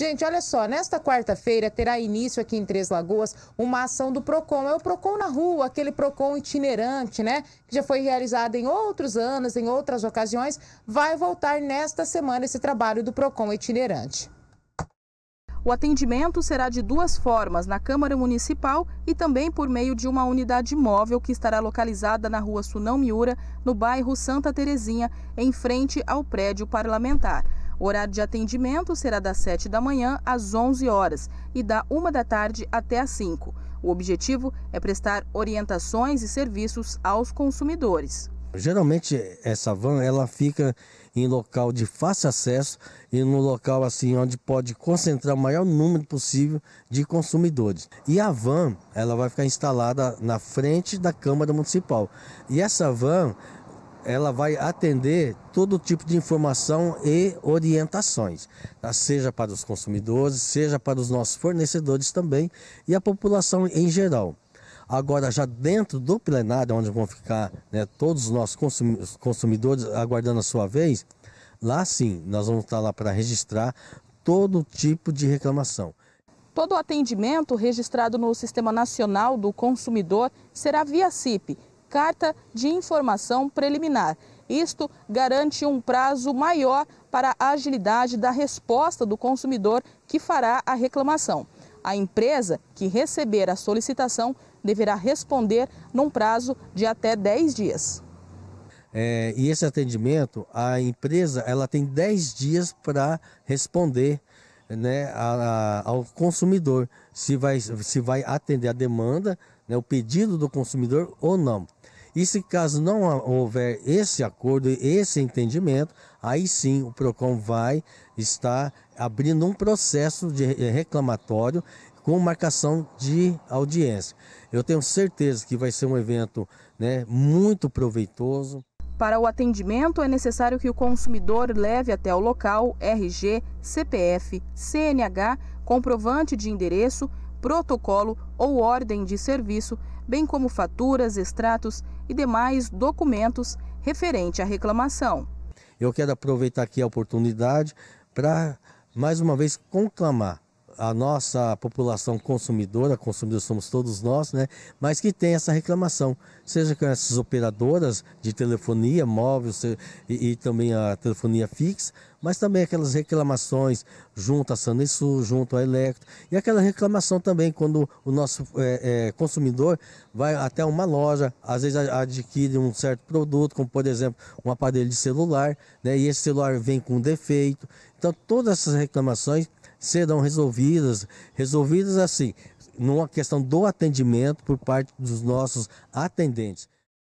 Gente, olha só, nesta quarta-feira terá início aqui em Três Lagoas uma ação do PROCON. É o PROCON na rua, aquele PROCON itinerante, né? Que já foi realizado em outros anos, em outras ocasiões. Vai voltar nesta semana esse trabalho do PROCON itinerante. O atendimento será de duas formas, na Câmara Municipal e também por meio de uma unidade móvel que estará localizada na rua Sunão Miura, no bairro Santa Terezinha, em frente ao prédio parlamentar. O horário de atendimento será das 7 da manhã às 11 horas e da 1 da tarde até às 5. O objetivo é prestar orientações e serviços aos consumidores. Geralmente essa van ela fica em local de fácil acesso e no local assim onde pode concentrar o maior número possível de consumidores. E a van ela vai ficar instalada na frente da Câmara Municipal. E essa van ela vai atender todo tipo de informação e orientações, tá? seja para os consumidores, seja para os nossos fornecedores também e a população em geral. Agora, já dentro do plenário, onde vão ficar né, todos os nossos consumidores aguardando a sua vez, lá sim, nós vamos estar lá para registrar todo tipo de reclamação. Todo o atendimento registrado no Sistema Nacional do Consumidor será via CIP, carta de informação preliminar. Isto garante um prazo maior para a agilidade da resposta do consumidor que fará a reclamação. A empresa que receber a solicitação deverá responder num prazo de até 10 dias. É, e esse atendimento, a empresa ela tem 10 dias para responder né, a, a, ao consumidor se vai, se vai atender a demanda, né, o pedido do consumidor ou não. E se caso não houver esse acordo, esse entendimento, aí sim o PROCON vai estar abrindo um processo de reclamatório com marcação de audiência. Eu tenho certeza que vai ser um evento né, muito proveitoso. Para o atendimento, é necessário que o consumidor leve até o local RG, CPF, CNH, comprovante de endereço, protocolo ou ordem de serviço bem como faturas, extratos e demais documentos referente à reclamação. Eu quero aproveitar aqui a oportunidade para, mais uma vez, conclamar a nossa população consumidora, consumidores somos todos nós, né? mas que tem essa reclamação, seja com essas operadoras de telefonia móvel e, e também a telefonia fixa, mas também aquelas reclamações junto à Sanesul, junto à Electro, e aquela reclamação também quando o nosso é, é, consumidor vai até uma loja, às vezes adquire um certo produto, como por exemplo um aparelho de celular, né? e esse celular vem com defeito. Então, todas essas reclamações serão resolvidas, resolvidas assim, numa questão do atendimento por parte dos nossos atendentes.